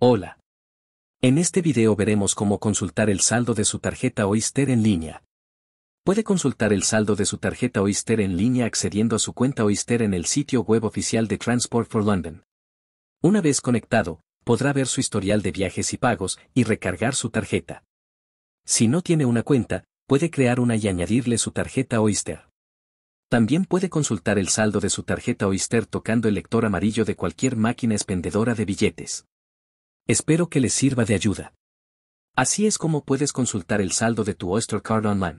Hola. En este video veremos cómo consultar el saldo de su tarjeta Oyster en línea. Puede consultar el saldo de su tarjeta Oyster en línea accediendo a su cuenta Oyster en el sitio web oficial de Transport for London. Una vez conectado, podrá ver su historial de viajes y pagos y recargar su tarjeta. Si no tiene una cuenta, puede crear una y añadirle su tarjeta Oyster. También puede consultar el saldo de su tarjeta Oyster tocando el lector amarillo de cualquier máquina expendedora de billetes. Espero que les sirva de ayuda. Así es como puedes consultar el saldo de tu Oyster Card online.